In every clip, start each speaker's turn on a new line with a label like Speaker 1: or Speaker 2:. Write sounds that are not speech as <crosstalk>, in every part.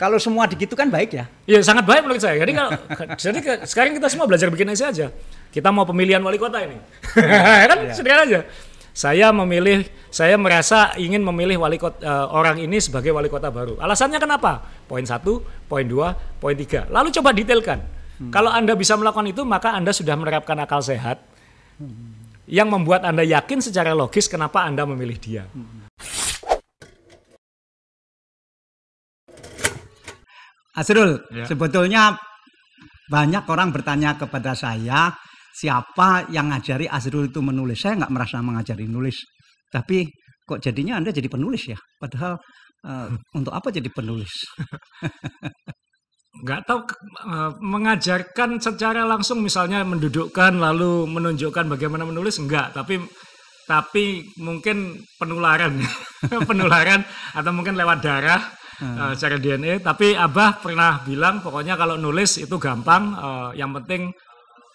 Speaker 1: kalau semua digitu kan baik ya? Iya sangat baik menurut saya. Jadi kalau <laughs> jadi ke, sekarang kita semua belajar bikin aja aja. Kita mau pemilihan wali kota ini, <laughs> kan ya. sederhana aja. Saya memilih, saya merasa ingin memilih wali kota uh, eh, orang ini sebagai wali kota baru. Alasannya kenapa? Poin satu, poin dua, poin tiga. Lalu coba detailkan. Hmm. Kalau anda bisa melakukan itu, maka anda sudah menerapkan akal sehat hmm. yang membuat anda yakin secara logis kenapa anda
Speaker 2: memilih dia. Hmm. Asrul, ya. sebetulnya banyak orang bertanya kepada saya siapa yang ngajari Asrul itu menulis. Saya nggak merasa mengajari nulis, tapi kok jadinya Anda jadi penulis ya? Padahal uh, <laughs> untuk apa jadi penulis? <laughs> nggak tahu eh, mengajarkan secara langsung misalnya
Speaker 1: mendudukkan lalu menunjukkan bagaimana menulis enggak tapi tapi mungkin penularan <laughs> penularan atau mungkin lewat darah hmm. Eh, cara DNA. Tapi Abah pernah bilang pokoknya kalau nulis itu gampang, uh, yang penting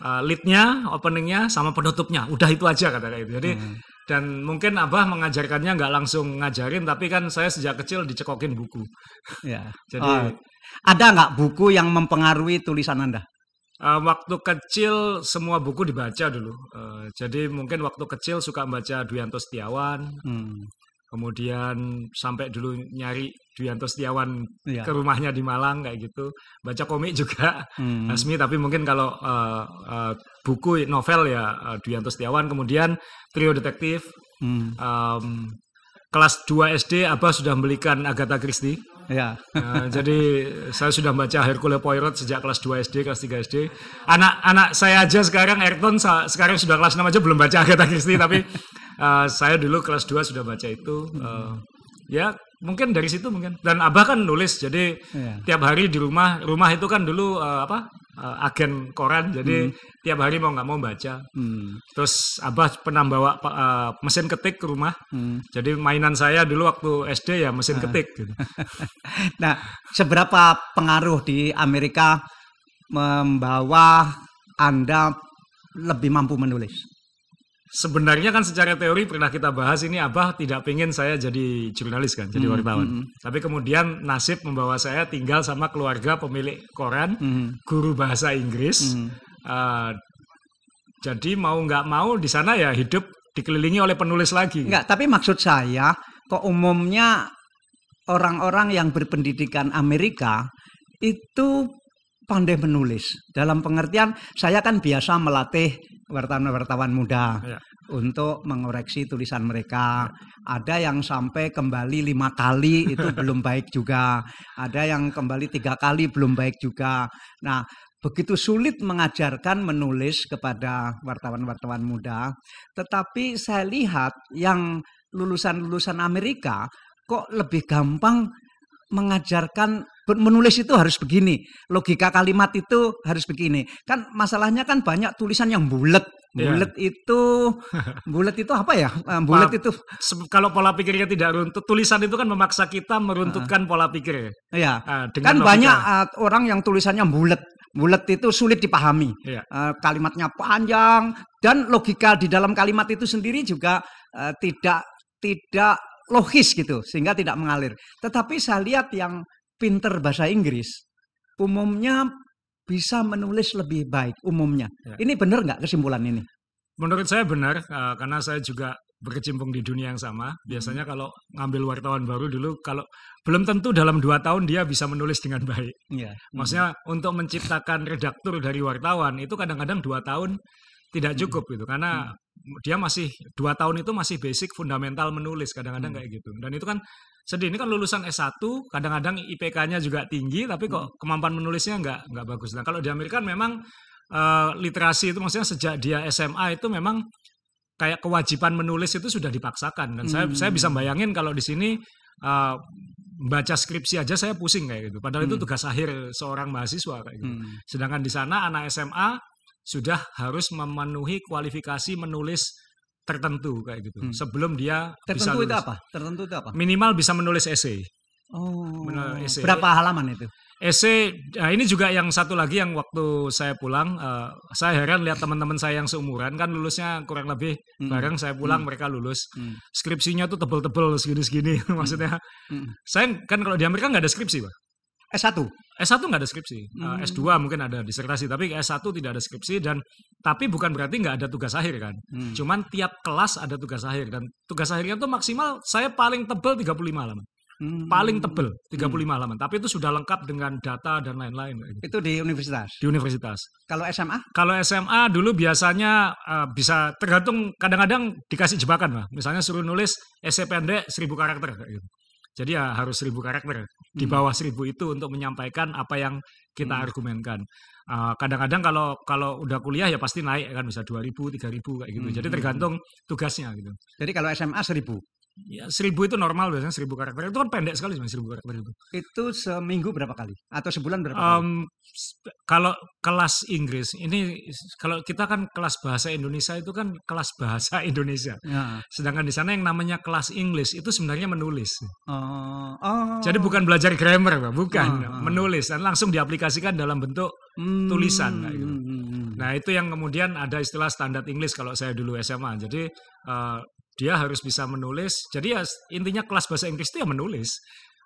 Speaker 1: uh, opening-nya, sama penutupnya. Udah itu aja kata itu. Jadi hmm. dan mungkin Abah mengajarkannya nggak langsung ngajarin, tapi kan saya sejak kecil dicekokin buku. Ya. <laughs> Jadi oh.
Speaker 2: ada nggak buku yang mempengaruhi tulisan Anda?
Speaker 1: Uh, waktu kecil semua buku dibaca dulu. Uh, jadi mungkin waktu kecil suka baca Duyanto Setiawan. Hmm. Kemudian sampai dulu nyari Duyanto Setiawan ya. ke rumahnya di Malang kayak gitu. Baca komik juga hmm. Asmi tapi mungkin kalau uh, uh, buku novel ya uh, eh, Duyanto Setiawan kemudian trio detektif hmm. um, kelas 2 SD Abah sudah membelikan Agatha Christie. Ya. Uh, jadi saya sudah baca Hercule Poirot sejak kelas 2 SD, kelas 3 SD. Anak-anak saya aja sekarang Erton sekarang sudah kelas 6 aja belum baca Agatha Christie tapi uh, saya dulu kelas 2 sudah baca itu. Uh, ya mungkin dari situ mungkin dan abah kan nulis jadi yeah. tiap hari di rumah rumah itu kan dulu uh, apa uh, agen koran jadi hmm. tiap hari mau nggak mau baca hmm. terus abah pernah bawa uh, mesin ketik ke rumah
Speaker 2: hmm. jadi mainan saya dulu waktu sd ya mesin uh. ketik gitu. <laughs> nah seberapa pengaruh di Amerika membawa anda lebih mampu menulis
Speaker 1: sebenarnya kan secara teori pernah kita bahas ini Abah tidak pengen saya jadi jurnalis kan, jadi hmm, wartawan. Mm -hmm. Tapi kemudian nasib membawa saya tinggal sama keluarga pemilik koran, mm -hmm. guru bahasa Inggris. Mm -hmm. uh,
Speaker 2: jadi mau nggak mau di sana ya hidup dikelilingi oleh penulis lagi. Enggak, tapi maksud saya kok umumnya orang-orang yang berpendidikan Amerika itu pandai menulis. Dalam pengertian saya kan biasa melatih wartawan-wartawan muda ya. untuk mengoreksi tulisan mereka. Ya. Ada yang sampai kembali lima kali itu <laughs> belum baik juga. Ada yang kembali tiga kali belum baik juga. Nah, begitu sulit mengajarkan menulis kepada wartawan-wartawan muda. Tetapi saya lihat yang lulusan-lulusan Amerika kok lebih gampang mengajarkan menulis itu harus begini, logika kalimat itu harus begini. Kan masalahnya kan banyak tulisan yang bulat. Iya. Bulat yeah. itu <laughs> bulat itu apa ya? Eh, bulat itu
Speaker 1: kalau pola pikirnya tidak runtut, tulisan itu kan memaksa kita meruntutkan uh, pola pikir. Iya. Uh, kan logika. banyak
Speaker 2: uh, orang yang tulisannya bulat. Bulat itu sulit dipahami. Yeah. Iya. Uh, kalimatnya panjang dan logika di dalam kalimat itu sendiri juga uh, tidak tidak logis gitu sehingga tidak mengalir. Tetapi saya lihat yang pinter bahasa Inggris umumnya bisa menulis lebih baik umumnya. Ya. Ini benar nggak kesimpulan ini?
Speaker 1: Menurut saya benar eh, karena saya juga berkecimpung di dunia yang sama. Biasanya hmm. kalau ngambil wartawan baru dulu, kalau belum tentu dalam dua tahun dia bisa menulis dengan baik. Hmm. Maksudnya untuk menciptakan redaktur dari wartawan itu kadang-kadang dua tahun tidak hmm. cukup gitu karena hmm. dia masih dua tahun itu masih basic fundamental menulis kadang-kadang hmm. kayak gitu. Dan itu kan sedih ini kan lulusan S1 kadang-kadang IPK-nya juga tinggi tapi kok hmm. kemampuan menulisnya nggak nggak bagus. Nah kalau di Amerika kan memang uh, literasi itu maksudnya sejak dia SMA itu memang kayak kewajiban menulis itu sudah dipaksakan dan hmm. saya saya bisa hmm. bayangin kalau di sini uh, baca skripsi aja saya pusing kayak gitu. Padahal hmm. itu tugas akhir seorang mahasiswa kayak gitu. Hmm. Sedangkan di sana anak SMA sudah harus memenuhi kualifikasi menulis tertentu kayak gitu. Hmm. Sebelum dia tertentu bisa itu apa? Tertentu itu apa? Minimal bisa menulis esai.
Speaker 2: Oh. Menulis Berapa
Speaker 1: halaman itu? Esai nah eh, ini juga yang satu lagi yang waktu saya pulang uh, saya heran lihat teman-teman saya yang seumuran kan lulusnya kurang lebih hmm. bareng saya pulang hmm. mereka lulus. Hmm. Skripsinya tuh tebel-tebel segini-segini <laughs> hmm. maksudnya. Hmm. Saya kan kalau di Amerika nggak ada skripsi, Pak. S1. S1 nggak ada skripsi. Eh, hmm. S2 mungkin ada disertasi, tapi S1 tidak ada skripsi dan tapi bukan berarti nggak ada tugas akhir kan. Hmm. Cuman tiap kelas ada tugas akhir dan tugas akhirnya tuh maksimal saya paling tebel 35 halaman. Hmm. Paling tebel 35 hmm. halaman, tapi itu sudah lengkap dengan data dan lain-lain. Gitu. Itu di universitas. Di universitas. Kalau SMA? Kalau SMA dulu biasanya uh, bisa tergantung kadang-kadang dikasih jebakan lah. Misalnya suruh nulis esai pendek 1000 karakter kayak gitu. Jadi ya harus seribu karakter. Di hmm. bawah seribu itu untuk menyampaikan apa yang kita hmm. argumenkan. Ah, kadang-kadang uh, kalau kalau udah kuliah ya pasti naik kan bisa dua ribu tiga ribu kayak gitu. Hmm, Jadi hmm, tergantung tugasnya gitu. Jadi kalau SMA seribu ya seribu itu normal biasanya seribu karakter itu kan pendek sekali sebenarnya seribu karakter itu itu seminggu berapa
Speaker 2: kali atau sebulan berapa kali? Um,
Speaker 1: kalau kelas Inggris ini kalau kita kan kelas bahasa Indonesia itu kan kelas <laughs> bahasa Indonesia ya. sedangkan di sana yang namanya kelas Inggris itu sebenarnya menulis oh, oh. jadi bukan oh. belajar grammar bukan oh, menulis dan langsung diaplikasikan dalam bentuk hmm. tulisan gitu. Hmm, hmm, hmm. nah itu yang kemudian ada istilah standar Inggris kalau saya dulu SMA jadi uh, dia harus bisa menulis. Jadi ya intinya kelas bahasa Inggris itu ya menulis.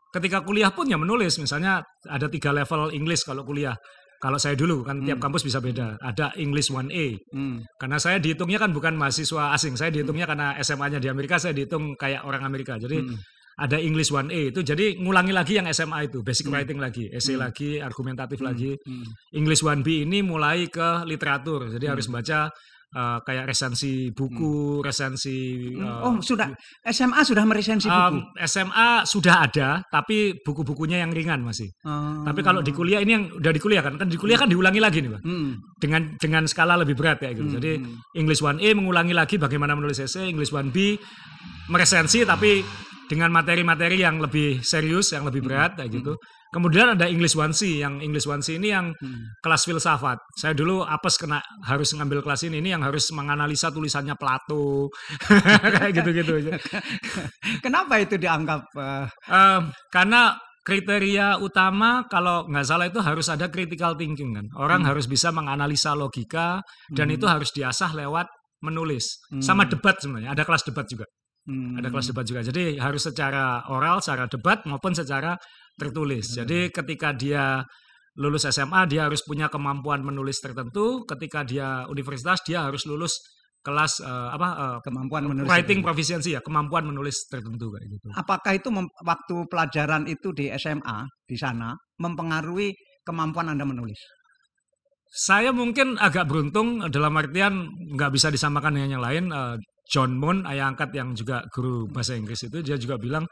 Speaker 1: Ketika kuliah pun ya menulis. Misalnya ada tiga level Inggris kalau kuliah. Kalau saya dulu kan hmm. tiap kampus bisa beda. Ada English 1A. Hmm. Karena saya dihitungnya kan bukan mahasiswa asing. Saya dihitungnya hmm. karena SMA-nya di Amerika saya dihitung kayak orang Amerika. Jadi hmm. ada English 1A itu. Jadi ngulangi lagi yang SMA itu, basic hmm. writing lagi, essay hmm. lagi, argumentatif hmm. lagi. Hmm. English 1B ini mulai ke literatur. Jadi hmm. harus baca uh, kayak resensi buku, hmm. resensi uh, Oh,
Speaker 2: sudah SMA sudah meresensi buku. Um,
Speaker 1: SMA sudah ada, tapi buku-bukunya yang ringan masih. Oh. Tapi kalau di kuliah ini yang udah di kuliah kan kan di kuliah hmm. kan diulangi lagi nih, Pak. Hmm. Dengan dengan skala lebih berat ya gitu. Hmm. Jadi hmm. English one a mengulangi lagi bagaimana menulis essay, English one b meresensi tapi dengan materi-materi yang lebih serius, yang lebih berat hmm. kayak gitu. Hmm Kemudian ada English One C yang English One C ini yang hmm. kelas filsafat. Saya dulu apes kena harus ngambil kelas ini, ini yang harus menganalisa tulisannya Plato, <laughs> kayak gitu-gitu.
Speaker 2: <laughs> Kenapa itu dianggap? Uh...
Speaker 1: Um, karena kriteria utama kalau nggak salah itu harus ada critical thinking kan. Orang hmm. harus bisa menganalisa logika dan hmm. itu harus diasah lewat menulis. Hmm. Sama debat sebenarnya, ada kelas debat juga. Hmm. Ada kelas debat juga. Jadi harus secara oral, secara debat maupun secara tertulis. Hmm. Jadi ketika dia lulus SMA dia harus punya kemampuan menulis tertentu. Ketika dia universitas dia harus lulus kelas uh, apa uh, kemampuan menulis writing proficiency ya kemampuan menulis tertentu kayak gitu.
Speaker 2: Apakah itu waktu pelajaran itu di SMA di sana mempengaruhi kemampuan anda menulis?
Speaker 1: Saya mungkin agak beruntung dalam artian nggak bisa disamakan dengan yang lain. Uh, John Moon ayah angkat yang juga guru bahasa Inggris itu dia juga bilang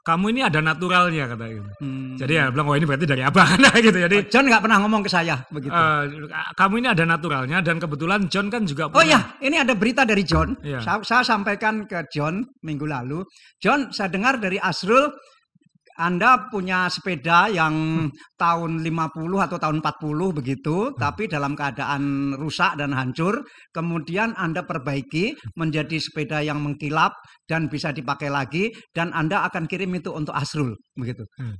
Speaker 1: kamu ini ada naturalnya kata gitu. Hmm. Jadi ya bilang wah oh, ini berarti dari
Speaker 2: apa <laughs> nah, gitu. Jadi John nggak pernah ngomong ke saya
Speaker 1: begitu. Uh, kamu ini ada naturalnya dan kebetulan
Speaker 2: John kan juga. Oh iya, ini ada berita dari John. Yeah. Saya, saya sampaikan ke John minggu lalu. John, saya dengar dari Asrul anda punya sepeda yang tahun 50 atau tahun 40 begitu, hmm. tapi dalam keadaan rusak dan hancur, kemudian Anda perbaiki menjadi sepeda yang mengkilap dan bisa dipakai lagi dan Anda akan kirim itu untuk Asrul begitu. Hmm.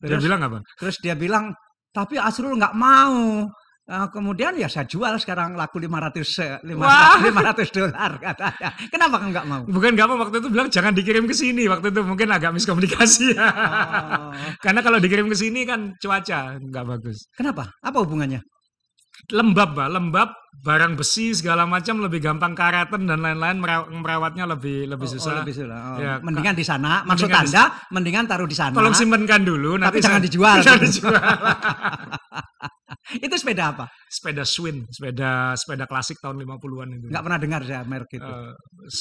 Speaker 2: Terus, dia bilang apa? Terus dia bilang, "Tapi Asrul nggak mau." Uh, kemudian ya saya jual sekarang laku 500 eh, <laughs> ratus dolar <laughs> katanya. Kenapa nggak mau? Bukan nggak mau waktu itu bilang jangan
Speaker 1: dikirim ke sini. Waktu itu mungkin agak miskomunikasi ya. <laughs> Oh. Karena kalau dikirim ke sini kan cuaca nggak bagus. Kenapa? Apa hubungannya? Lembab, Pak. Lembab, barang besi segala macam lebih gampang karatan dan lain-lain merawatnya lebih lebih oh, oh, susah. Oh, lebih susah. Oh. Ya,
Speaker 2: mendingan di sana. Maksud mendingan Anda di, mendingan taruh di sana. Tolong simpenkan dulu Tapi nanti jangan saya, dijual. Jangan dijual
Speaker 1: itu sepeda apa? Sepeda Swin, sepeda sepeda klasik
Speaker 2: tahun 50-an itu. Enggak pernah dengar saya merek itu. Uh,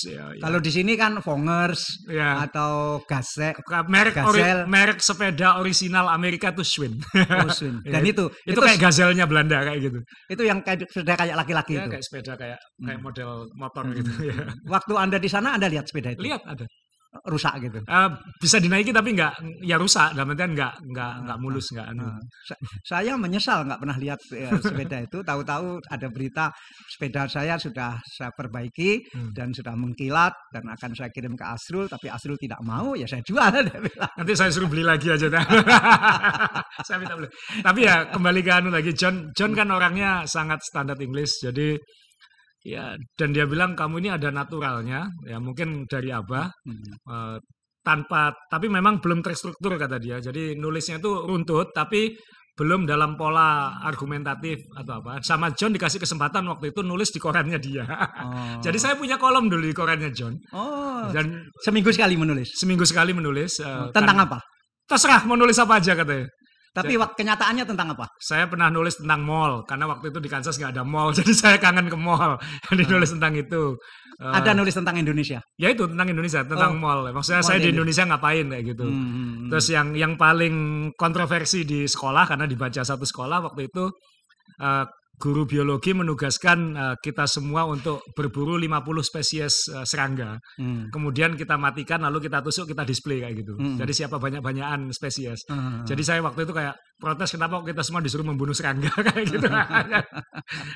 Speaker 2: ya, ya. Kalau di sini kan Fongers ya. atau Gasek. Merek Ori,
Speaker 1: merek sepeda original Amerika tuh Swin. Oh, Swin. <laughs> Ya, Dan ya, itu, itu itu kayak gazelnya Belanda kayak gitu.
Speaker 2: Itu yang kayak sepeda kayak laki-laki ya, itu. kayak sepeda kayak kayak hmm. model motor hmm. gitu <laughs> ya. Waktu Anda di sana Anda lihat sepeda itu? Lihat ada rusak gitu. Uh, bisa
Speaker 1: dinaiki tapi nggak ya rusak dalam artian nggak nggak ah, nggak mulus ah, nggak anu.
Speaker 2: Saya menyesal nggak pernah lihat ya, sepeda itu. Tahu-tahu ada berita sepeda saya sudah saya perbaiki hmm. dan sudah mengkilat dan akan saya kirim ke Asrul tapi Asrul tidak mau ya saya jual <laughs> Nanti saya suruh beli lagi aja Nah. <laughs> saya
Speaker 1: minta beli. Tapi ya kembali ke anu lagi John John kan orangnya sangat standar Inggris jadi Ya, dan dia bilang kamu ini ada naturalnya, ya mungkin dari abah hmm. uh, tanpa tapi memang belum terstruktur kata dia. Jadi nulisnya itu runtut tapi belum dalam pola argumentatif atau apa. Sama John dikasih kesempatan waktu itu nulis di korannya dia. Oh. <laughs> Jadi saya punya kolom dulu di korannya John.
Speaker 3: Oh. Dan
Speaker 1: seminggu sekali menulis. Seminggu sekali menulis. Uh, Tentang kan, apa? Terserah menulis apa aja katanya. Tapi saya,
Speaker 2: kenyataannya tentang apa?
Speaker 1: Saya pernah nulis tentang mall karena waktu itu di Kansas nggak ada mall, <laughs> jadi saya kangen ke mall. Jadi nulis hmm. nulis tentang itu. Eh, ada nulis tentang Indonesia? Ya itu tentang Indonesia, oh. tentang oh, mall. Maksudnya mall saya di Indonesia, ngapain kayak gitu. Hmm, hmm, hmm. Terus yang yang paling kontroversi di sekolah karena dibaca satu sekolah waktu itu uh, guru biologi menugaskan uh, kita semua untuk berburu 50 spesies uh, serangga. Hmm. Kemudian kita matikan lalu kita tusuk, kita display kayak gitu. Hmm. Jadi siapa banyak-banyakan spesies. Hmm. hmm, hmm. Jadi saya waktu itu kayak protes kenapa kita semua disuruh membunuh serangga <laughs> kayak gitu.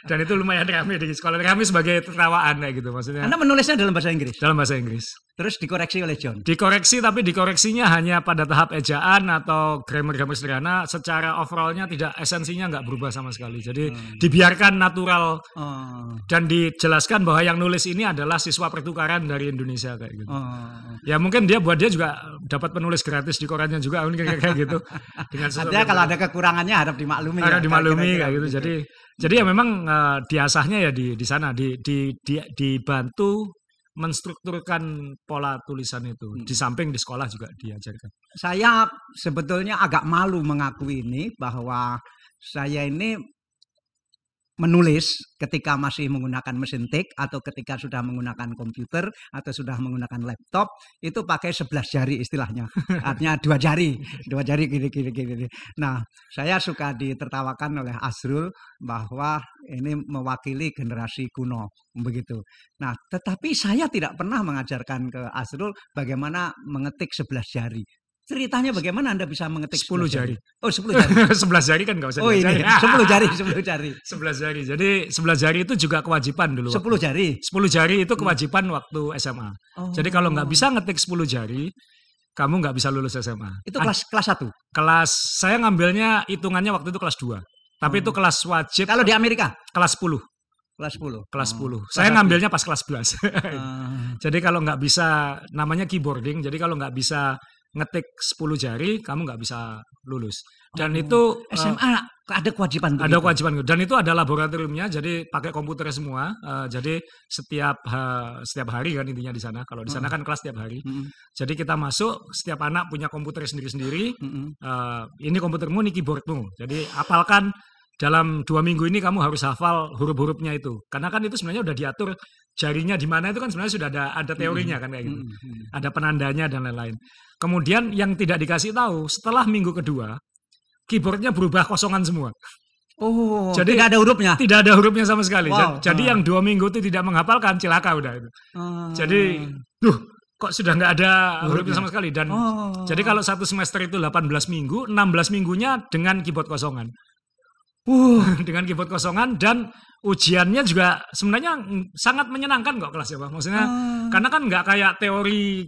Speaker 1: Dan itu lumayan ramai di sekolah. Kami sebagai tertawaan kayak gitu maksudnya. Anda menulisnya dalam bahasa Inggris? Dalam bahasa Inggris. Terus dikoreksi oleh John? Dikoreksi tapi dikoreksinya hanya pada tahap ejaan atau grammar-grammar sederhana. Secara overallnya tidak esensinya nggak berubah sama sekali. Jadi hmm. dibiarkan natural hmm. dan dijelaskan bahwa yang nulis ini adalah siswa pertukaran dari Indonesia kayak gitu. Hmm. Ya mungkin dia buat dia juga dapat penulis gratis di korannya juga mungkin kayak gitu.
Speaker 2: Dengan kalau ada kekurangannya harap dimaklumi. Ya, harap ya, dimaklumi kayak gitu. Jadi
Speaker 1: jadi ya memang uh, diasahnya ya di di sana di di, di dibantu menstrukturkan pola tulisan itu. Hmm.
Speaker 2: Di samping di sekolah juga diajarkan. Saya sebetulnya agak malu mengakui ini bahwa saya ini menulis ketika masih menggunakan mesin tik atau ketika sudah menggunakan komputer atau sudah menggunakan laptop itu pakai sebelas jari istilahnya <laughs> artinya dua jari dua jari gini gini gini nah saya suka ditertawakan oleh Asrul bahwa ini mewakili generasi kuno begitu nah tetapi saya tidak pernah mengajarkan ke Asrul bagaimana mengetik sebelas jari ceritanya bagaimana Anda bisa mengetik 10 jari? jari? Oh, 10 jari. 11 <laughs> jari kan enggak usah. Oh, ini 10 jari, 10
Speaker 1: <laughs> jari. 11 <laughs> jari. Jadi 11 jari itu juga kewajiban dulu. 10 jari. 10 jari itu hmm. kewajiban hmm. waktu SMA. Oh. Jadi kalau enggak bisa ngetik 10 jari, kamu enggak bisa lulus SMA. Itu kelas ah, kelas 1. Kelas saya ngambilnya hitungannya waktu itu kelas 2. Tapi hmm. itu oh. kelas wajib. Kalau di Amerika? Kelas 10.
Speaker 2: Kelas 10. Kelas 10. Hmm. saya ngambilnya
Speaker 1: pas kelas 11. Hmm.
Speaker 2: Ah.
Speaker 1: jadi kalau enggak bisa namanya keyboarding, jadi kalau enggak bisa ngetik 10 jari kamu nggak bisa lulus. Dan oh, itu
Speaker 2: eh, SMA uh, ada kewajiban Ada begitu.
Speaker 1: kewajiban dan itu ada laboratoriumnya jadi pakai komputer semua. Uh, jadi setiap uh, setiap hari kan intinya di sana. Kalau di sana hmm. kan kelas setiap hari. -hmm. Jadi kita masuk setiap anak punya komputer sendiri-sendiri. -hmm. uh, ini komputermu ini keyboardmu. Jadi apalkan dalam dua minggu ini kamu harus hafal huruf-hurufnya itu. Karena kan itu sebenarnya udah diatur jarinya di mana itu kan sebenarnya sudah ada ada hmm, teorinya kan kayak gitu. Hmm, hmm, ada penandanya dan lain-lain. Kemudian yang tidak dikasih tahu setelah minggu kedua keyboardnya berubah kosongan semua.
Speaker 2: Oh, jadi tidak ada hurufnya.
Speaker 1: Tidak ada hurufnya sama sekali. Wow. Jadi ah. yang dua minggu itu tidak menghafalkan celaka udah itu.
Speaker 3: Ah. Jadi,
Speaker 1: duh, kok sudah nggak ada hurufnya sama sekali dan oh. jadi kalau satu semester itu 18 minggu, 16 minggunya dengan keyboard kosongan uh, <laughs> dengan keyboard kosongan dan ujiannya juga sebenarnya sangat menyenangkan kok kelas ya Pak. Maksudnya uh. karena kan nggak kayak teori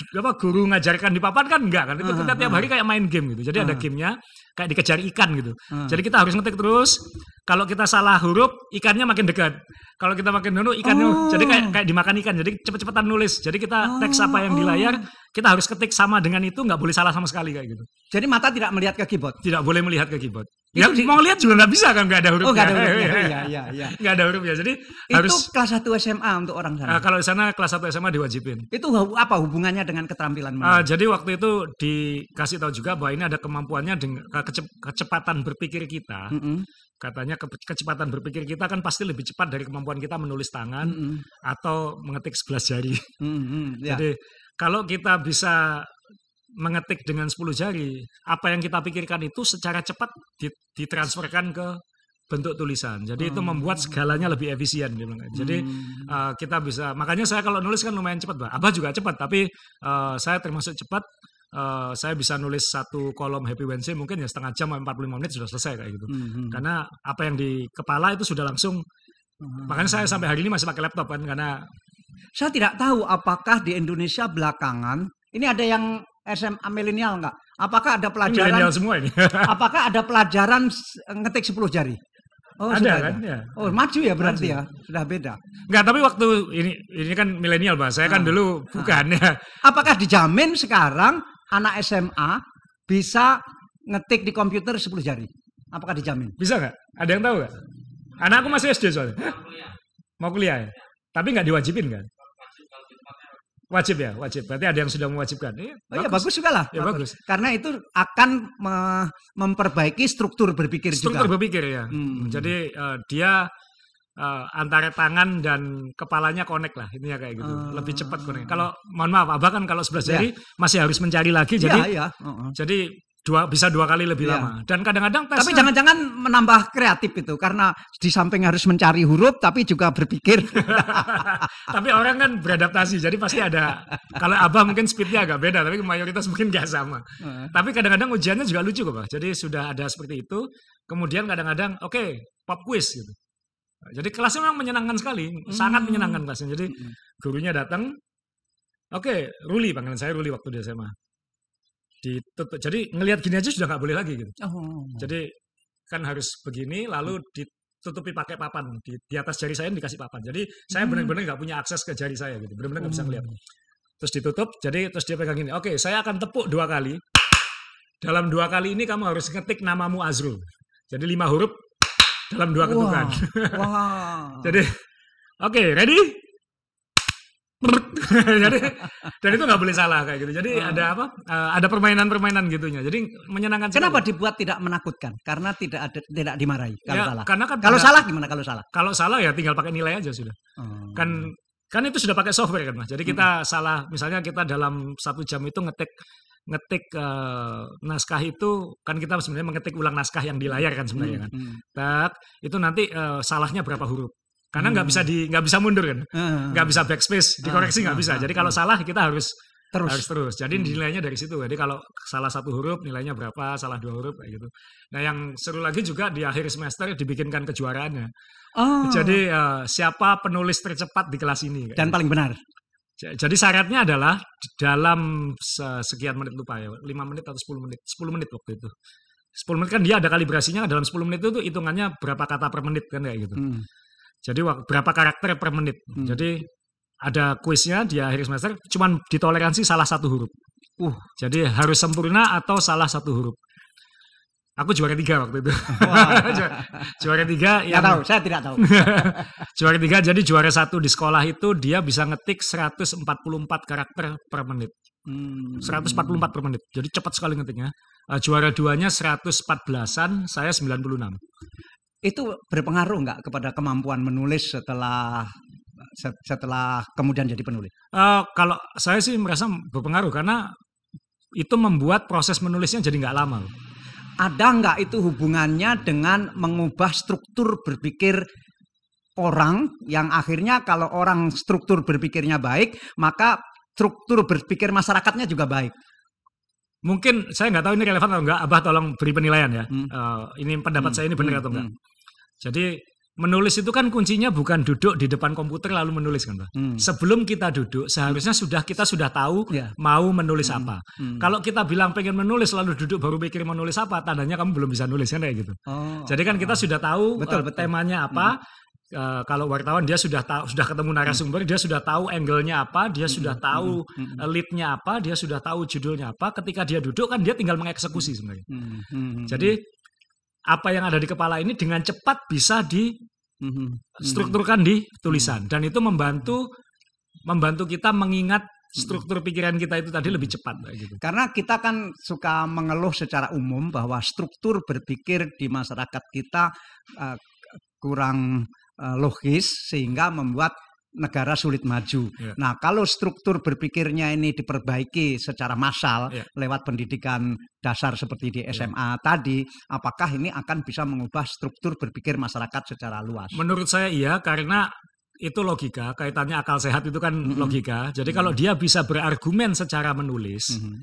Speaker 1: apa guru ngajarkan di papan kan enggak kan itu kita ah, tiap ah, hari kayak main game gitu jadi ada gamenya kayak dikejar ikan gitu jadi kita harus ngetik terus kalau kita salah huruf ikannya makin dekat kalau kita pakai nono ikan oh. jadi kayak kayak dimakan ikan. Jadi cepet-cepetan nulis. Jadi kita oh. teks apa yang oh. di layar, oh. kita harus ketik sama dengan itu, nggak boleh salah sama sekali kayak gitu. Jadi mata tidak melihat ke keyboard. Tidak boleh melihat ke keyboard. Itu ya, di... mau lihat juga nggak bisa kan, nggak ada hurufnya. Oh, nggak ada hurufnya. <laughs> Iya, iya, iya.
Speaker 2: Ya. Nggak ada hurufnya. Jadi itu harus... kelas satu SMA untuk orang sana. Uh,
Speaker 1: kalau di sana kelas satu SMA diwajibin.
Speaker 2: Itu apa hubungannya dengan keterampilan? Uh, jadi
Speaker 1: waktu itu dikasih tahu juga bahwa ini ada kemampuannya dengan kece kecepatan berpikir kita. Mm -hmm. Katanya ke kecepatan berpikir kita kan pasti lebih cepat dari kemampuan kemampuan kita menulis tangan mm -hmm. atau mengetik sebelas jari. Mm -hmm, yeah. Jadi kalau kita bisa mengetik dengan sepuluh jari, apa yang kita pikirkan itu secara cepat ditransferkan ke bentuk tulisan. Jadi hmm. itu membuat mm. segalanya lebih efisien gitu kan. Jadi hmm. uh, kita bisa makanya saya kalau nulis kan lumayan cepat, Pak. Abah juga cepat, tapi uh, saya termasuk cepat Uh, saya bisa nulis satu kolom Happy Wednesday mungkin ya setengah jam puluh 45 menit sudah selesai kayak gitu. -hmm. Karena apa yang di kepala itu sudah langsung
Speaker 3: Hmm.
Speaker 2: Makanya saya sampai hari ini masih pakai laptop kan karena saya tidak tahu apakah di Indonesia belakangan ini ada yang SMA milenial enggak? Apakah ada pelajaran? Milenial semua ini. <laughs> apakah ada pelajaran ngetik 10 jari? Oh, ada kan? Ada. Ya. Oh, maju ya berarti maju. ya. Sudah beda.
Speaker 1: Enggak, tapi waktu ini ini kan milenial, Pak. Saya kan ah, dulu ah. bukan ah. ya.
Speaker 2: Apakah dijamin sekarang anak SMA bisa ngetik di komputer 10 jari? Apakah dijamin? Bisa enggak? Ada yang tahu enggak? Anakku masih SD soalnya.
Speaker 1: Mau kuliah. ya? Tapi nggak diwajibin kan? Wajib ya, wajib. Berarti ada
Speaker 2: yang sudah mewajibkan. Iya, oh iya, bagus. ya bagus juga lah. Ya, bagus. Karena itu akan me memperbaiki struktur berpikir struktur juga. Struktur
Speaker 1: berpikir ya. Hmm. Jadi uh, dia uh, antara tangan dan kepalanya connect lah. Ini ya kayak gitu. Uh, Lebih cepat connect. Kalau mohon maaf, Abah kan kalau sebelah ya. jari yeah. masih harus mencari lagi. Jadi yeah, yeah. Uh -huh. jadi dua bisa dua kali lebih yeah. lama
Speaker 2: dan kadang-kadang tapi jangan-jangan menambah kreatif itu karena di samping harus mencari huruf tapi juga berpikir
Speaker 1: <laughs> tapi orang kan beradaptasi jadi pasti ada kalau abah mungkin speednya agak beda tapi mayoritas mungkin gak sama uh. tapi kadang-kadang ujiannya juga lucu kok jadi sudah ada seperti itu kemudian kadang-kadang oke okay, pop quiz gitu jadi kelasnya memang menyenangkan sekali hmm. sangat menyenangkan kelasnya jadi hmm. gurunya datang oke okay, Ruli panggilan saya Ruli waktu di SMA ditutup. Jadi ngelihat gini aja sudah nggak boleh lagi gitu. Oh. Jadi kan harus begini lalu hmm. ditutupi pakai papan di, di atas jari saya dikasih papan. Jadi saya hmm. benar-benar nggak punya akses ke jari saya gitu. Benar-benar nggak hmm. bisa ngelihat. Hmm. Terus ditutup. Jadi terus dia pegang gini. Oke, saya akan tepuk dua kali. Dalam dua kali ini kamu harus ngetik namamu Azrul. Jadi lima huruf dalam dua ketukan. Wow.
Speaker 3: <laughs> wow.
Speaker 1: Jadi oke, okay, ready? <laughs> jadi dan itu nggak boleh salah kayak gitu. Jadi hmm. ada apa?
Speaker 2: Eh, ada permainan-permainan gitunya. Jadi menyenangkan. Kenapa sekali. dibuat tidak menakutkan? Karena tidak ada tidak dimarahi kalau ya, salah. Karena kan kalau pada, salah gimana kalau salah?
Speaker 1: Kalau salah ya tinggal pakai nilai aja sudah. Hmm. Kan kan itu sudah pakai software kan mas. Jadi kita hmm. salah. Misalnya kita dalam satu jam itu ngetik ngetik uh, naskah itu kan kita sebenarnya mengetik ulang naskah yang di layar kan sebenarnya hmm. kan. Tak itu nanti uh, salahnya berapa huruf karena nggak hmm. bisa di nggak bisa mundur kan nggak hmm. bisa backspace dikoreksi nggak hmm. bisa jadi kalau salah kita harus terus harus terus jadi hmm. nilainya dari situ jadi kalau salah satu huruf nilainya berapa salah dua huruf kayak gitu nah yang seru lagi juga di akhir semester dibikinkan kejuaraannya oh. jadi uh, siapa penulis tercepat di kelas ini dan gitu. paling benar jadi syaratnya adalah dalam sekian menit lupa ya, lima menit atau 10 menit, 10 menit waktu itu. 10 menit kan dia ada kalibrasinya dalam 10 menit itu hitungannya berapa kata per menit kan kayak gitu. Hmm. Jadi berapa karakter per menit. Hmm. Jadi ada kuisnya di akhir semester, cuman ditoleransi salah satu huruf. Uh, jadi harus sempurna atau salah satu huruf. Aku juara tiga waktu itu.
Speaker 2: Wow. <laughs>
Speaker 1: juara tiga. Ya tahu, saya tidak tahu. <laughs> juara tiga, jadi juara satu di sekolah itu dia bisa ngetik 144 karakter per menit. Hmm. 144 per menit. Jadi cepat sekali ngetiknya. Uh, juara duanya 114-an, saya 96 itu
Speaker 2: berpengaruh nggak kepada kemampuan menulis setelah setelah kemudian jadi penulis?
Speaker 1: Uh, kalau saya sih merasa
Speaker 2: berpengaruh karena itu membuat proses menulisnya jadi nggak lama. Ada nggak itu hubungannya dengan mengubah struktur berpikir orang yang akhirnya kalau orang struktur berpikirnya baik maka struktur berpikir masyarakatnya juga baik.
Speaker 1: Mungkin saya nggak tahu ini relevan atau enggak, Abah tolong beri penilaian ya. Hmm. Uh, ini pendapat hmm. saya ini benar hmm. atau enggak. Hmm. Jadi menulis itu kan kuncinya bukan duduk di depan komputer lalu menulis kan Pak. Hmm. Sebelum kita duduk seharusnya sudah kita sudah tahu yeah. mau menulis hmm. apa. Hmm. Kalau kita bilang pengen menulis lalu duduk baru pikir menulis apa, tandanya kamu belum bisa nulis kan kayak gitu. Oh, Jadi kan oh. kita sudah tahu betul, uh, betul. temanya hmm. apa. Hmm. Uh, kalau wartawan dia sudah tahu sudah ketemu narasumber hmm. dia sudah tahu angle-nya apa dia hmm. sudah hmm, tahu hmm, eh, hmm. lead-nya apa dia sudah tahu judulnya apa ketika dia duduk kan dia tinggal mengeksekusi sebenarnya hmm. Hmm. jadi apa yang ada di kepala ini dengan cepat bisa
Speaker 3: distrukturkan
Speaker 1: mm-hmm. mm-hmm. di tulisan mm-hmm. dan itu membantu membantu kita mengingat struktur pikiran kita itu tadi lebih cepat
Speaker 2: gitu. Karena kita kan suka mengeluh secara umum bahwa struktur berpikir di masyarakat kita uh, kurang eh, logis sehingga membuat negara sulit maju. Yeah. Nah, kalau struktur berpikirnya ini diperbaiki secara massal yeah. lewat pendidikan dasar seperti di SMA iya. yeah. tadi, apakah ini akan bisa mengubah struktur berpikir masyarakat secara luas?
Speaker 1: Menurut saya iya karena itu logika, kaitannya akal sehat itu kan mm -hmm. logika. Jadi mm -hmm. kalau dia bisa berargumen secara menulis, mm -hmm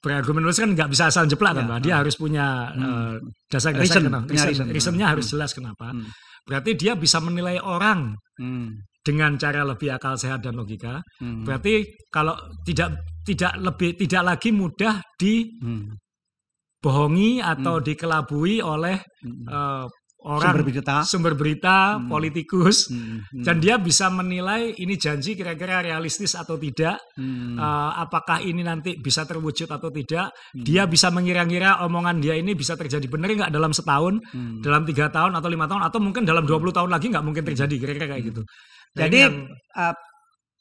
Speaker 1: berargumen menulis kan nggak bisa asal jeplak kan iya, pak dia ah. harus punya mm. eh, dasar-dasar hmm. uh, reason, reason, reasonnya reason. harus mm. jelas kenapa hmm. berarti dia bisa menilai orang hmm dengan cara lebih akal sehat dan logika. Hmm. Berarti kalau tidak tidak lebih tidak lagi mudah
Speaker 3: dibohongi
Speaker 1: hmm. atau hmm. dikelabui oleh hmm. uh, orang sumber berita, sumber berita hmm. politikus, hmm, hmm. Hmm. dan dia bisa menilai ini janji kira-kira realistis atau tidak,
Speaker 3: hmm. uh,
Speaker 1: apakah ini nanti bisa terwujud atau tidak. Hmm. Dia bisa mengira-ngira omongan dia ini bisa terjadi benar nggak dalam setahun, hmm. dalam tiga tahun atau lima tahun, atau mungkin dalam 20 tahun lagi nggak mungkin terjadi kira-kira kayak hmm.
Speaker 2: gitu. Jadi uh,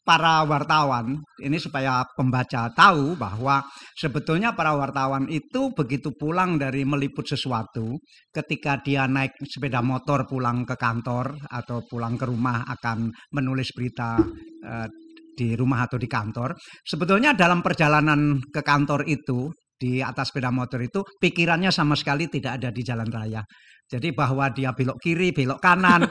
Speaker 2: para wartawan ini supaya pembaca tahu bahwa sebetulnya para wartawan itu begitu pulang dari meliput sesuatu ketika dia naik sepeda motor pulang ke kantor atau pulang ke rumah akan menulis berita Uh, di rumah atau di kantor sebetulnya dalam perjalanan ke kantor itu di atas sepeda motor itu pikirannya sama sekali tidak ada di jalan raya jadi bahwa dia belok kiri, belok kanan,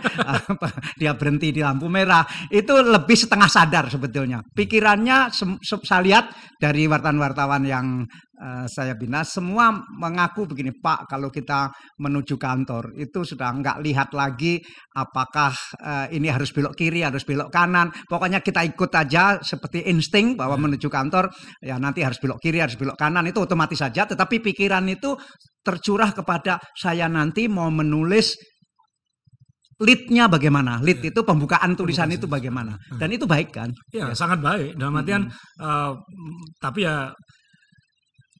Speaker 2: <laughs> dia berhenti di lampu merah, itu lebih setengah sadar sebetulnya. Pikirannya saya lihat dari wartawan-wartawan yang Eh, saya bina semua mengaku begini Pak kalau kita menuju kantor itu sudah nggak lihat lagi apakah uh, ini harus belok kiri harus belok kanan pokoknya kita ikut aja seperti insting bahwa hmm. menuju kantor ya nanti harus belok kiri harus belok kanan itu otomatis saja tetapi pikiran itu tercurah kepada saya nanti mau menulis leadnya bagaimana? Lead ya. itu pembukaan tulisan pembukaan itu bagaimana? Hmm. Dan itu baik kan?
Speaker 1: Ya, ya. sangat baik. Dalam artian, hmm. uh, tapi ya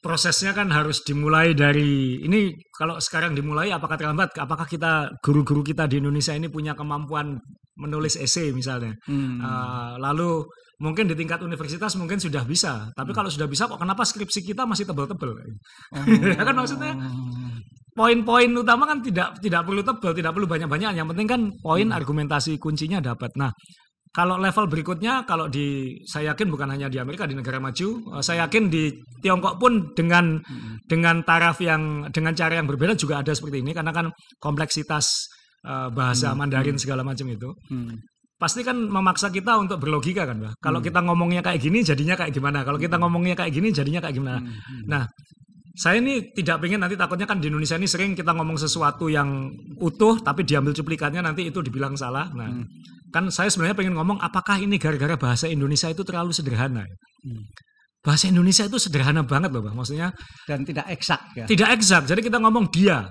Speaker 1: prosesnya kan harus dimulai dari ini kalau sekarang dimulai apakah terlambat apakah kita guru-guru kita di Indonesia ini punya kemampuan menulis esai misalnya hmm. uh, lalu mungkin di tingkat universitas mungkin sudah bisa tapi hmm. kalau sudah bisa kok kenapa skripsi kita masih tebel-tebel hmm. <laughs> kan maksudnya poin-poin utama kan tidak tidak perlu tebel tidak perlu banyak-banyak yang penting kan poin hmm. argumentasi kuncinya dapat nah kalau level berikutnya, kalau di saya yakin bukan hanya di Amerika, di negara maju, eh, saya yakin di Tiongkok pun dengan hmm. dengan taraf yang dengan cara yang berbeda juga ada seperti ini karena kan kompleksitas uh, bahasa hmm. Mandarin segala macam itu. Hmm. Pasti kan memaksa kita untuk berlogika kan, Pak. Kalau hmm. kita ngomongnya kayak gini jadinya kayak gimana? Kalau kita mm. ngomongnya kayak gini jadinya kayak gimana? Hmm. Nah, saya ini tidak ingin nanti takutnya kan di Indonesia ini sering kita ngomong sesuatu yang utuh tapi diambil cuplikannya nanti itu dibilang salah. Nah, hmm. kan saya sebenarnya pengen ngomong apakah ini gara-gara bahasa Indonesia itu terlalu sederhana? Ya? Hmm. Bahasa Indonesia itu sederhana banget loh, Maksudnya dan tidak eksak ya. Tidak eksak. Jadi kita ngomong
Speaker 2: dia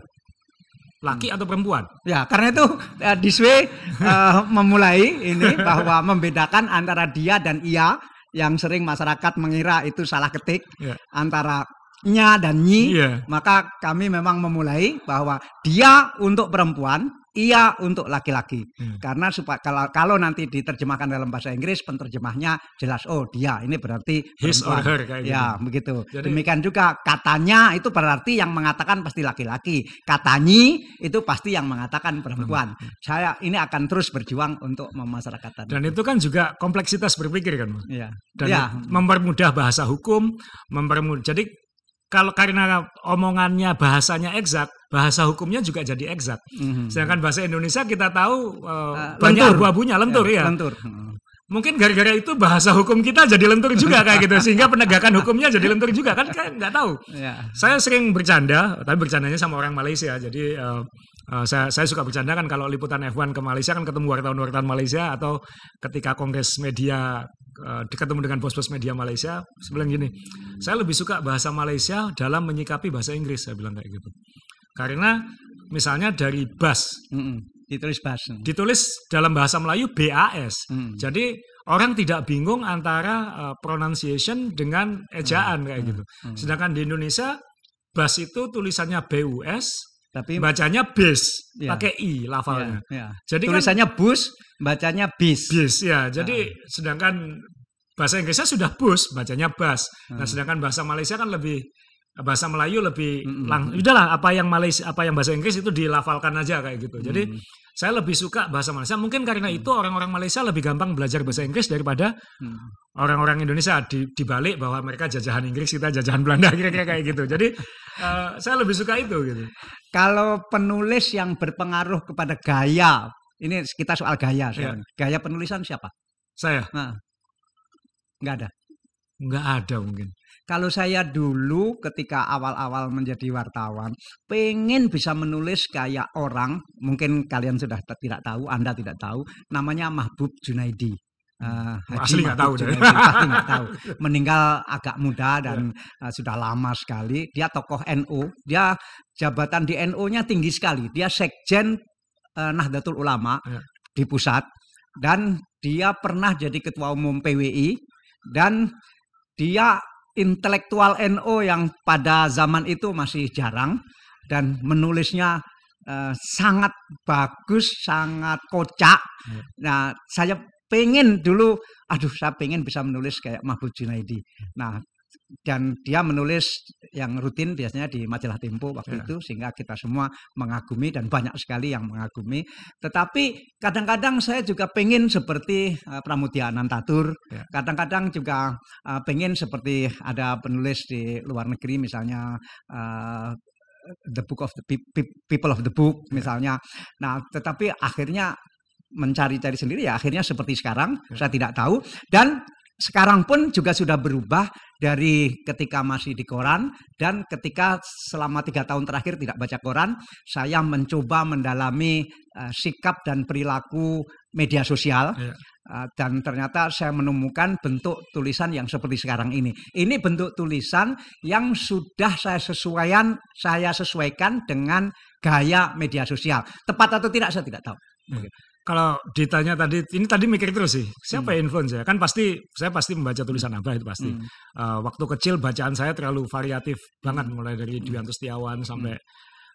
Speaker 2: laki hmm. atau perempuan. Ya, karena itu uh, eh, Diswe uh, eh, <laughs> memulai ini bahwa membedakan antara dia dan ia yang sering masyarakat mengira itu salah ketik yeah. antara nya dan nyi, yeah. maka kami memang memulai bahwa dia untuk perempuan, ia untuk laki-laki. Yeah. Karena supaya kalau, kalau nanti diterjemahkan dalam bahasa Inggris, penterjemahnya jelas oh dia ini berarti his perempuan. or her kayak Ya, gitu. begitu. Jadi, Demikian juga katanya itu berarti yang mengatakan pasti laki-laki, Katanya itu pasti yang mengatakan perempuan. Yeah. Saya ini akan terus berjuang untuk memasyarakatkan Dan
Speaker 1: itu kan juga kompleksitas berpikir kan, Yeah. Dan yeah. mempermudah bahasa hukum, mempermudah. Jadi kalau karena omongannya bahasanya eksak, bahasa hukumnya juga jadi eksak. Mm -hmm. Sedangkan bahasa Indonesia kita tahu uh, uh, banyak abu-abunya ya, lentur ya. ya. Lentur. Mungkin gara-gara itu bahasa hukum kita jadi lentur juga kayak gitu sehingga penegakan hukumnya jadi lentur juga kan kayak nggak tahu. Ya. Saya sering bercanda, tapi bercandanya sama orang Malaysia. Jadi uh, Eh, saya, saya suka bercanda kan kalau liputan F1 ke Malaysia kan ketemu wartawan-wartawan Malaysia atau ketika kongres media uh, ketemu dengan bos-bos media Malaysia, saya gini, saya lebih suka bahasa Malaysia dalam menyikapi bahasa Inggris, saya bilang kayak gitu. Karena misalnya dari bas, mm -mm, ditulis bas, mm. ditulis dalam bahasa Melayu BAS, mm. jadi orang tidak bingung antara uh, pronunciation dengan ejaan mm. kayak gitu. Mm. mm. Sedangkan di Indonesia bas itu tulisannya BUS, tapi bacanya bis, ya. pakai i lafalnya.
Speaker 2: Ya, ya. Jadi kan tulisannya kan, bus,
Speaker 1: bacanya bis. Bis ya. Nah. Jadi nah. sedangkan bahasa Inggrisnya sudah bus, bacanya bus. Nah, hmm. sedangkan bahasa Malaysia kan lebih bahasa Melayu lebih mm lang. Udahlah apa yang Malaysia apa yang bahasa Inggris itu dilafalkan aja kayak gitu. Jadi hmm saya lebih suka bahasa Malaysia. Mungkin karena hmm. itu orang-orang Malaysia lebih gampang belajar bahasa Inggris daripada
Speaker 3: orang hmm.
Speaker 1: orang-orang Indonesia di dibalik bahwa
Speaker 2: mereka jajahan Inggris, kita jajahan Belanda <laughs> kira-kira kayak gitu. Jadi uh, saya lebih suka itu gitu. Kalau penulis yang berpengaruh kepada gaya, ini kita soal gaya iya. sekarang. Gaya penulisan siapa? Saya. Nah, nggak ada. Nggak ada mungkin. Kalau saya dulu ketika awal-awal menjadi wartawan, pengen bisa menulis kayak orang, mungkin kalian sudah tidak tahu, Anda tidak tahu, namanya Mahbub Junaidi. Uh, Haji asli nggak tahu deh. Pasti tahu. <laughs> Meninggal agak muda dan yeah. Iya. uh, sudah lama sekali. Dia tokoh NU. NO. Dia jabatan di NU-nya tinggi sekali. Dia sekjen uh, Nahdlatul Ulama yeah. di pusat dan dia pernah jadi ketua umum PWI dan dia intelektual NO yang pada zaman itu masih jarang dan menulisnya eh, sangat bagus, sangat kocak. Ya. Nah, saya pengen dulu, aduh saya pengen bisa menulis kayak Mahbud Junaidi. Nah, dan dia menulis yang rutin biasanya di majalah Tempo waktu yeah. itu sehingga kita semua mengagumi dan banyak sekali yang mengagumi. Tetapi kadang-kadang saya juga pengen seperti uh, Pramudia Anantatur, yeah. kadang-kadang juga uh, pengen seperti ada penulis di luar negeri misalnya uh, The Book of the People of the Book ya. misalnya. Nah, tetapi akhirnya mencari-cari sendiri ya akhirnya seperti sekarang ya. saya tidak tahu dan sekarang pun juga sudah berubah dari ketika masih di koran dan ketika selama tiga tahun terakhir tidak baca koran, saya mencoba mendalami uh, sikap dan perilaku media sosial. Yeah. Iya. dan ternyata saya menemukan bentuk tulisan yang seperti sekarang ini. Ini bentuk tulisan yang sudah saya sesuaikan, saya sesuaikan dengan gaya media sosial. Tepat atau tidak saya tidak tahu. Hmm kalau
Speaker 1: ditanya tadi ini tadi mikir terus sih siapa hmm. influence ya kan pasti saya pasti membaca tulisan apa itu pasti hmm. uh, waktu kecil bacaan saya terlalu variatif banget hmm. mulai dari Dwi hmm. Setiawan sampai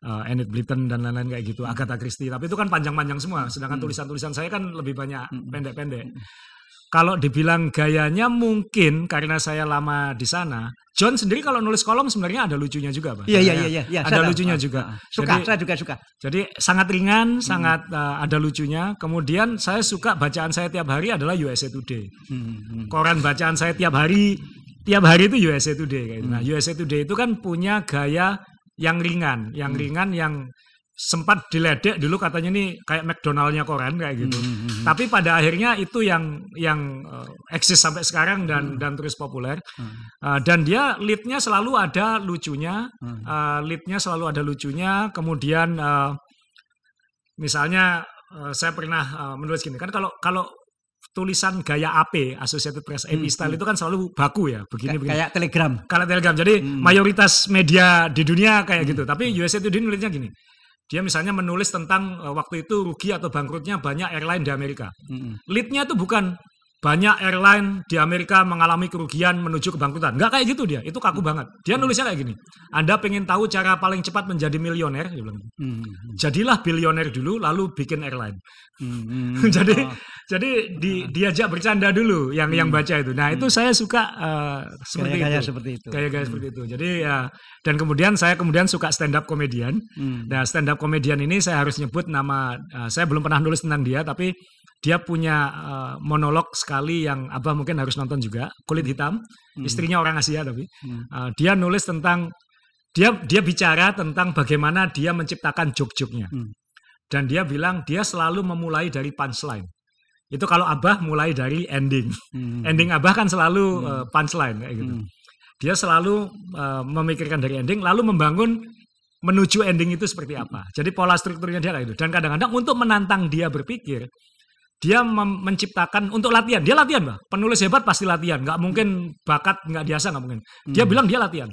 Speaker 1: uh, Enid Blyton dan lain-lain kayak gitu Agatha Christie tapi itu kan panjang-panjang semua sedangkan tulisan-tulisan saya kan lebih banyak pendek-pendek kalau dibilang gayanya mungkin karena saya lama di sana. John sendiri kalau nulis kolom sebenarnya ada lucunya juga, Pak. Iya iya iya, iya iya. Ada lucunya tahu. juga. Ah, ah. Suka, jadi, saya juga suka. Jadi sangat ringan, hmm. sangat uh, ada lucunya. Kemudian saya suka bacaan saya tiap hari adalah USA Today. Hmm, hmm, hmm. Koran bacaan saya tiap hari tiap hari itu USA Today. Kayak. Gitu. Nah, hmm. Nah, USA Today itu kan punya gaya yang ringan, yang hmm. ringan yang sempat diledek dulu katanya ini kayak McDonald-nya koran kayak gitu. Mm -hmm. Tapi pada akhirnya itu yang yang uh, eksis sampai sekarang dan mm -hmm. dan terus populer. Mm -hmm. uh, dan dia leadnya selalu ada lucunya, mm -hmm. uh, leadnya selalu ada lucunya. Kemudian uh, misalnya uh, saya pernah uh, menulis gini kan kalau kalau tulisan gaya AP Associated Press AP hmm, style hmm. itu kan selalu baku ya begini begini kayak telegram kalau telegram jadi hmm. mayoritas media di dunia kayak hmm. gitu tapi USA Today nulisnya gini dia misalnya menulis tentang e, waktu itu rugi atau bangkrutnya banyak airline di Amerika. Mm -hmm. Leadnya itu bukan banyak airline di Amerika mengalami kerugian menuju kebangkrutan. Nggak kayak gitu dia, itu kaku mm. banget. Dia nulisnya kayak gini, Anda pengen tahu cara paling cepat menjadi milioner, mm Hmm. Jadilah bilioner dulu, lalu bikin airline. Hmm. <laughs> Jadi oh. Jadi di, hmm. diajak bercanda dulu yang hmm. yang baca itu. Nah, itu hmm. saya suka uh, seperti Kaya -kaya itu. seperti itu. Kayak hmm. seperti itu. Jadi ya uh, dan kemudian saya kemudian suka stand up komedian. Hmm. Nah, stand up komedian ini saya harus nyebut nama uh, saya belum pernah nulis tentang dia tapi dia punya uh, monolog sekali yang Abah mungkin harus nonton juga, kulit hitam. Hmm. Istrinya orang Asia tapi hmm. uh, dia nulis tentang dia dia bicara tentang bagaimana dia menciptakan joke joke Hmm. Dan dia bilang dia selalu memulai dari punchline itu kalau Abah mulai dari ending. Hmm. Ending Abah kan selalu hmm. uh, punchline kayak gitu. Hmm. Dia selalu uh, memikirkan dari ending lalu membangun menuju ending itu seperti apa. Hmm. Jadi pola strukturnya dia kayak gitu. Dan kadang-kadang untuk menantang dia berpikir, dia menciptakan untuk latihan. Dia latihan, Mbak. Penulis hebat pasti latihan. Nggak mungkin bakat nggak biasa nggak mungkin. Dia hmm. bilang dia latihan.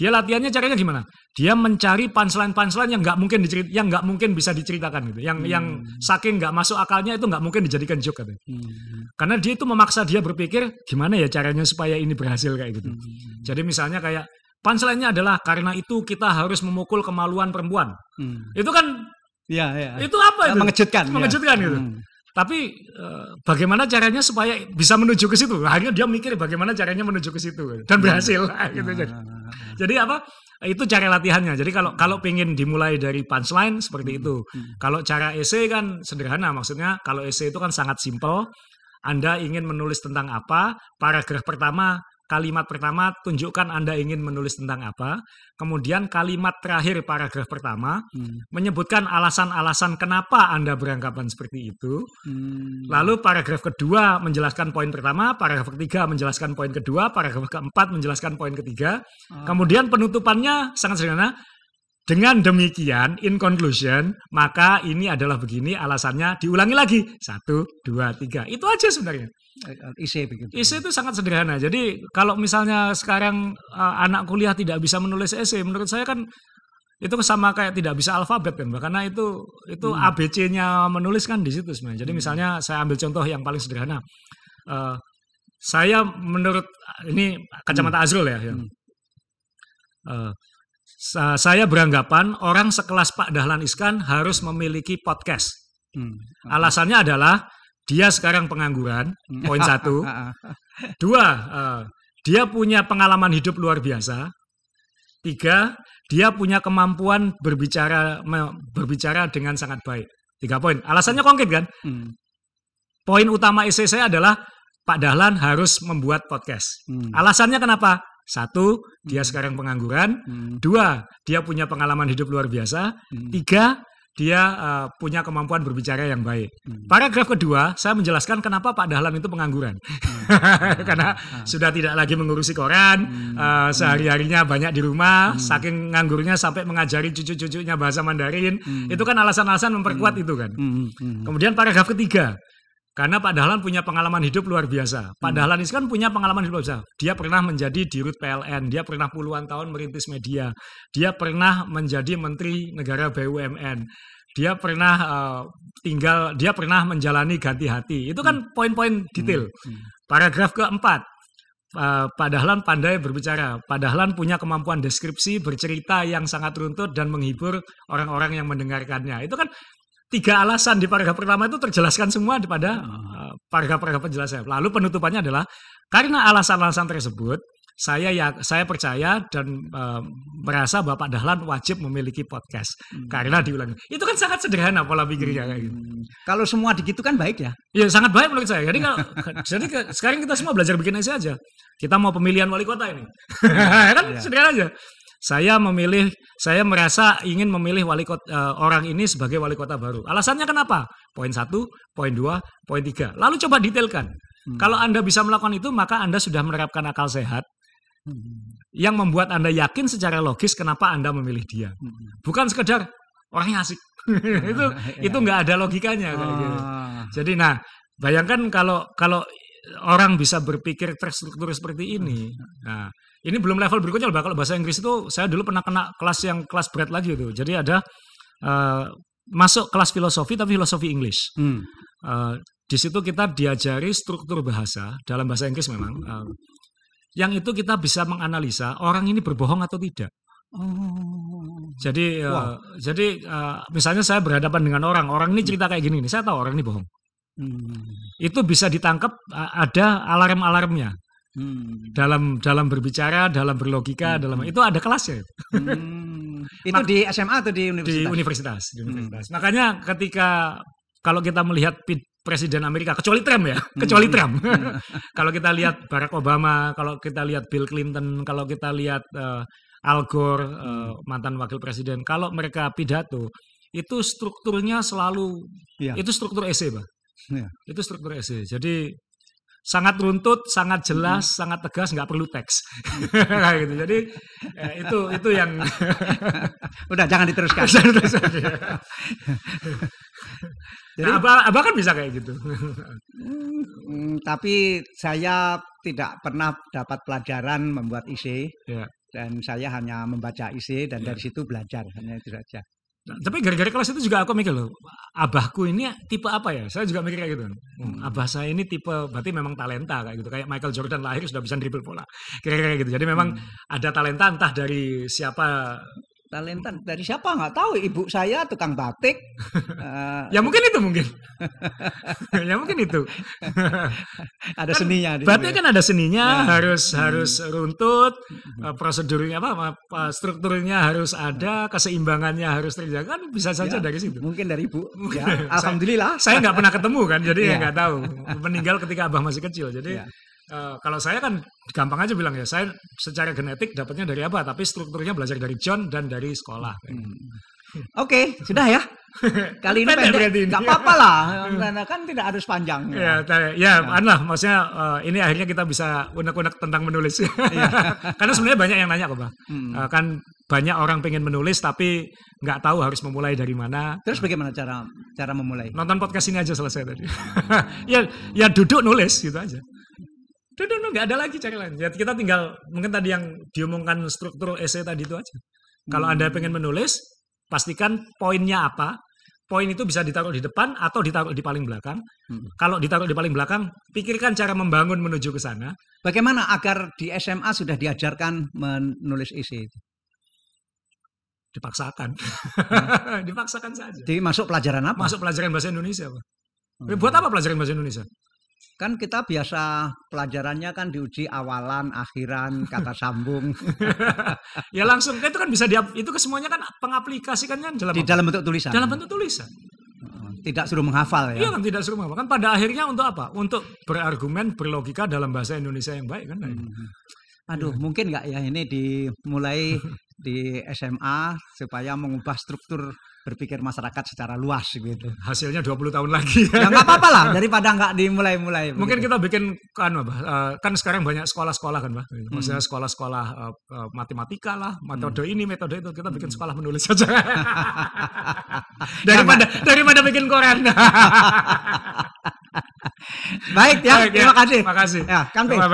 Speaker 1: Dia latihannya caranya gimana? Dia mencari panselan-panselan yang nggak mungkin dicerit yang nggak mungkin bisa diceritakan gitu. Yang hmm. yang saking nggak masuk akalnya itu nggak mungkin dijadikan joke katanya. Hmm. Karena dia itu memaksa dia berpikir gimana ya caranya supaya ini berhasil kayak gitu. Hmm. Jadi misalnya kayak panselannya adalah karena itu kita harus memukul kemaluan perempuan. Hmm. Itu kan
Speaker 3: ya, ya. Itu apa itu? Mengejutkan. Iya. Mengejutkan ya. gitu.
Speaker 1: Hmm. Tapi e, bagaimana caranya supaya bisa menuju ke situ? Akhirnya dia mikir bagaimana caranya menuju ke situ dan hmm. berhasil nah, <laughs> gitu. Nah, nah, nah. Jadi apa? Itu cara latihannya. Jadi kalau kalau hmm. pengen dimulai dari punchline seperti hmm, itu. Hmm. Kalau cara essay kan sederhana. Maksudnya kalau essay itu kan sangat simple. Anda ingin menulis tentang apa? Paragraf pertama Kalimat pertama, tunjukkan Anda ingin menulis tentang apa. Kemudian kalimat terakhir paragraf pertama, hmm. menyebutkan alasan-alasan kenapa Anda beranggapan seperti itu. Hmm. Lalu paragraf kedua menjelaskan poin pertama, paragraf ketiga menjelaskan poin kedua, paragraf keempat menjelaskan poin ketiga. Oh. Kemudian penutupannya sangat sederhana, dengan demikian, in conclusion, maka ini adalah begini alasannya diulangi lagi. Satu, dua, tiga. Itu aja sebenarnya. Isi begitu. Isi itu sangat sederhana. Jadi kalau misalnya sekarang uh, anak kuliah tidak bisa menulis esai, menurut saya kan itu sama kayak tidak bisa alfabet kan, karena itu itu hmm. ABC-nya menulis kan di situ sebenarnya. Jadi hmm. misalnya saya ambil contoh yang paling sederhana. Uh, saya menurut ini kacamata hmm. Azrul ya. ya. Uh, saya beranggapan orang sekelas Pak Dahlan Iskan harus memiliki podcast. Hmm, hmm. Alasannya adalah dia sekarang pengangguran, hmm. poin satu.
Speaker 3: <laughs>
Speaker 1: Dua, eh, dia punya pengalaman hidup luar biasa. Tiga, dia punya kemampuan berbicara berbicara dengan sangat baik. Tiga poin. Alasannya konkret kan? Poin utama saya adalah Pak Dahlan harus membuat podcast. Alasannya kenapa? Satu, dia hmm. sekarang pengangguran. Hmm. Dua, dia punya pengalaman hidup luar biasa. Hmm. Tiga, dia uh, punya kemampuan berbicara yang baik. Hmm. Paragraf kedua, saya menjelaskan kenapa Pak Dahlan itu pengangguran. Hmm. <laughs> Karena hmm. sudah tidak lagi mengurusi koran, hmm. uh, sehari-harinya banyak di rumah, hmm. saking nganggurnya sampai mengajari cucu-cucunya bahasa Mandarin. Hmm. Itu kan alasan-alasan memperkuat hmm. itu kan. Hmm. Hmm. hmm. Kemudian paragraf ketiga, karena Pak Dahlan punya pengalaman hidup luar biasa. Pak Dahlan hmm. ini kan punya pengalaman hidup luar biasa. Dia pernah menjadi dirut PLN, dia pernah puluhan tahun merintis media, dia pernah menjadi menteri negara BUMN, dia pernah uh, tinggal, dia pernah menjalani ganti hati. Itu kan hmm. poin-poin hmm. detail. Hmm. Hmm. Paragraf keempat, Uh, eh, Pak Dahlan pandai berbicara. Pak Dahlan punya kemampuan deskripsi, bercerita yang sangat runtut dan menghibur orang-orang yang mendengarkannya. Itu kan tiga alasan di paragraf pertama itu terjelaskan semua pada oh. eh, paragraf-paragraf penjelasan. Lalu penutupannya adalah karena alasan-alasan tersebut saya ya saya percaya dan e, merasa Bapak Dahlan wajib memiliki podcast hmm.
Speaker 2: karena diulangi.
Speaker 1: Itu kan sangat sederhana pola pikirnya gitu. hmm.
Speaker 2: gitu. Kalau semua itu kan baik
Speaker 1: ya? Iya sangat baik menurut saya. Jadi kalau jadi ke, sekarang kita semua belajar bikin aja aja. Kita mau pemilihan wali kota ini, <laughs>
Speaker 2: ya kan ya. sederhana
Speaker 1: aja saya memilih saya merasa ingin memilih wali kota, uh, eh, orang ini sebagai wali kota baru. Alasannya kenapa? Poin satu, poin dua, poin tiga. Lalu coba detailkan. Hmm. Kalau Anda bisa melakukan itu, maka Anda sudah menerapkan akal sehat hmm. yang membuat Anda yakin secara logis kenapa Anda memilih dia. Hmm. Bukan sekedar orangnya asik. Ah, <laughs> itu <laughs> iya. itu nggak ada logikanya kayak gitu. Ah. Jadi nah, bayangkan kalau kalau orang bisa berpikir terstruktur seperti ini. Hmm. Nah, ini belum level berikutnya loh kalau bahasa Inggris itu saya dulu pernah kena kelas yang kelas berat lagi itu jadi ada uh, masuk kelas filosofi tapi filosofi Inggris. hmm. uh, di situ kita diajari struktur bahasa dalam bahasa Inggris memang uh, yang itu kita bisa menganalisa orang ini berbohong atau tidak Oh. Jadi uh, jadi uh, misalnya saya berhadapan dengan orang, orang ini cerita kayak gini nih, saya tahu orang ini bohong. Hmm. Itu bisa ditangkap uh, ada alarm-alarmnya. Hmm. Dalam dalam berbicara, dalam berlogika, hmm. dalam itu ada kelasnya. Hmm. Itu di SMA atau di universitas? Di universitas, di hmm. universitas. Hmm. Makanya ketika kalau kita melihat presiden Amerika kecuali Trump ya, hmm. kecuali Trump. Hmm. <laughs> kalau kita lihat Barack Obama, kalau kita lihat Bill Clinton, kalau kita lihat uh, Al Gore eh, hmm. uh, mantan wakil presiden, kalau mereka pidato itu strukturnya selalu ya. itu struktur esai, Pak. Ya. Itu struktur esai. Jadi sangat runtut, sangat jelas, hmm. sangat tegas, nggak perlu teks. <laughs> Nah, gitu. Jadi eh, itu itu yang <laughs> udah jangan diteruskan. Iya. <laughs> Jadi, nah, abah,
Speaker 2: abah kan bisa kayak gitu. mm, tapi saya tidak pernah dapat pelajaran membuat IC. Yeah. Dan saya hanya membaca IC dan yeah. dari situ belajar hanya itu saja. Nah, tapi gara-gara kelas itu juga aku mikir loh, abahku ini tipe apa ya? Saya juga mikir kayak gitu. Hmm.
Speaker 1: Abah saya ini tipe berarti memang talenta kayak gitu. Kayak Michael Jordan lahir sudah bisa dribble bola. Kira-kira gitu. Jadi memang hmm. ada talenta entah dari siapa
Speaker 2: talentan dari siapa nggak tahu ibu saya tukang batik uh, <laughs> ya mungkin itu mungkin <laughs> ya mungkin itu <laughs> ada kan, seninya batik ya. kan
Speaker 1: ada seninya ya. harus hmm. harus runtut uh, prosedurnya apa, apa strukturnya harus ada ya. keseimbangannya harus terjaga kan bisa saja ya, dari situ mungkin dari ibu ya, alhamdulillah saya nggak pernah ketemu kan jadi ya, ya. nggak ya tahu meninggal ketika abah masih kecil jadi ya Uh, kalau saya kan gampang aja bilang ya, saya secara genetik dapatnya dari apa, tapi strukturnya belajar dari John dan dari sekolah. Hmm. Oke,
Speaker 2: okay, sudah ya. <laughs> Kali ini pendek, pendek. nggak apa-apa lah, <laughs> hmm. karena kan tidak harus panjang. Ya,
Speaker 1: ya, ya nah. Anu lah, maksudnya uh, ini akhirnya kita bisa unek-unek tentang menulis. Iya. <laughs> karena sebenarnya banyak yang nanya kok, Bang. Hmm. Uh, kan banyak orang pengen menulis tapi nggak tahu harus memulai dari mana. Terus bagaimana cara cara memulai? Nonton podcast ini aja selesai tadi. ya, ya duduk nulis gitu aja. Duh, duh, duh, nggak ada lagi cari lain. Ya, kita tinggal mungkin tadi yang diomongkan struktur esai tadi itu aja. Hmm. Kalau Anda hmm. pengen menulis, pastikan poinnya apa. Poin itu bisa ditaruh di depan atau ditaruh di paling belakang. Hmm. Kalau ditaruh di
Speaker 2: paling belakang, pikirkan cara membangun menuju ke sana. Bagaimana agar di SMA sudah diajarkan menulis isi itu? Dipaksakan. Hmm.
Speaker 1: <laughs> Dipaksakan saja.
Speaker 2: Jadi masuk pelajaran apa? Masuk pelajaran bahasa Indonesia, Hmm. Buat apa pelajaran bahasa Indonesia? kan kita biasa pelajarannya kan diuji awalan, akhiran, kata sambung. <laughs> ya langsung itu kan bisa dia itu kesemuanya kan pengaplikasikannya dalam di dalam bentuk tulisan. Dalam bentuk tulisan. Oh, tidak suruh menghafal ya. Iya kan
Speaker 1: tidak suruh menghafal. Kan pada akhirnya untuk apa? Untuk berargumen, berlogika dalam bahasa Indonesia yang baik kan. Hmm. Iya.
Speaker 2: Aduh, ya. mungkin nggak ya ini dimulai <laughs> di SMA supaya mengubah struktur berpikir masyarakat secara luas gitu. Hasilnya 20 tahun lagi. Ya nggak apa-apa lah <laughs> daripada nggak
Speaker 1: dimulai-mulai. Mungkin begitu. kita bikin kan apa eh, kan sekarang banyak sekolah-sekolah kan bah. Gitu. Hmm. Maksudnya sekolah-sekolah uh, matematika lah, metode hmm. ini, metode itu kita bikin hmm. sekolah menulis saja. <laughs> daripada ya, daripada bikin koran. <laughs> Baik ya, Baik, ya. terima kasih. Terima kasih. Ya, kan.